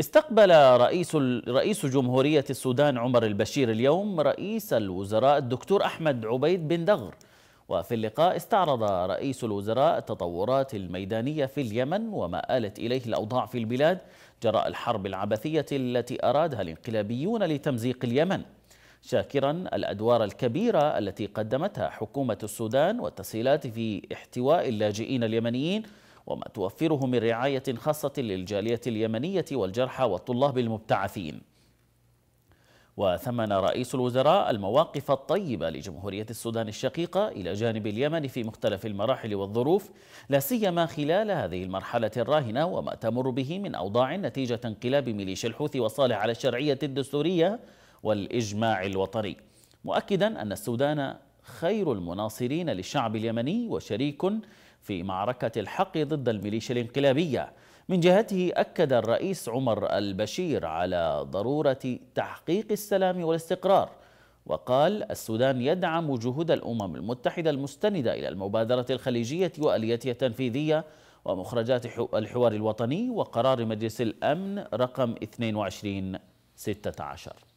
استقبل رئيس رئيس جمهورية السودان عمر البشير اليوم رئيس الوزراء الدكتور أحمد عبيد بن دغر وفي اللقاء استعرض رئيس الوزراء التطورات الميدانية في اليمن وما آلت إليه الأوضاع في البلاد جراء الحرب العبثية التي أرادها الانقلابيون لتمزيق اليمن شاكرا الأدوار الكبيرة التي قدمتها حكومة السودان والتسهيلات في احتواء اللاجئين اليمنيين وما توفره من رعاية خاصة للجالية اليمنية والجرحى والطلاب المبتعثين وثمن رئيس الوزراء المواقف الطيبة لجمهورية السودان الشقيقة إلى جانب اليمن في مختلف المراحل والظروف لا سيما خلال هذه المرحلة الراهنة وما تمر به من أوضاع نتيجة انقلاب ميليشيا الحوثي وصالح على الشرعية الدستورية والإجماع الوطني مؤكدا أن السودان خير المناصرين للشعب اليمني وشريك في معركة الحق ضد الميليشيا الانقلابية من جهته أكد الرئيس عمر البشير على ضرورة تحقيق السلام والاستقرار وقال السودان يدعم جهود الأمم المتحدة المستندة إلى المبادرة الخليجية وآليتها التنفيذية ومخرجات الحوار الوطني وقرار مجلس الأمن رقم 2216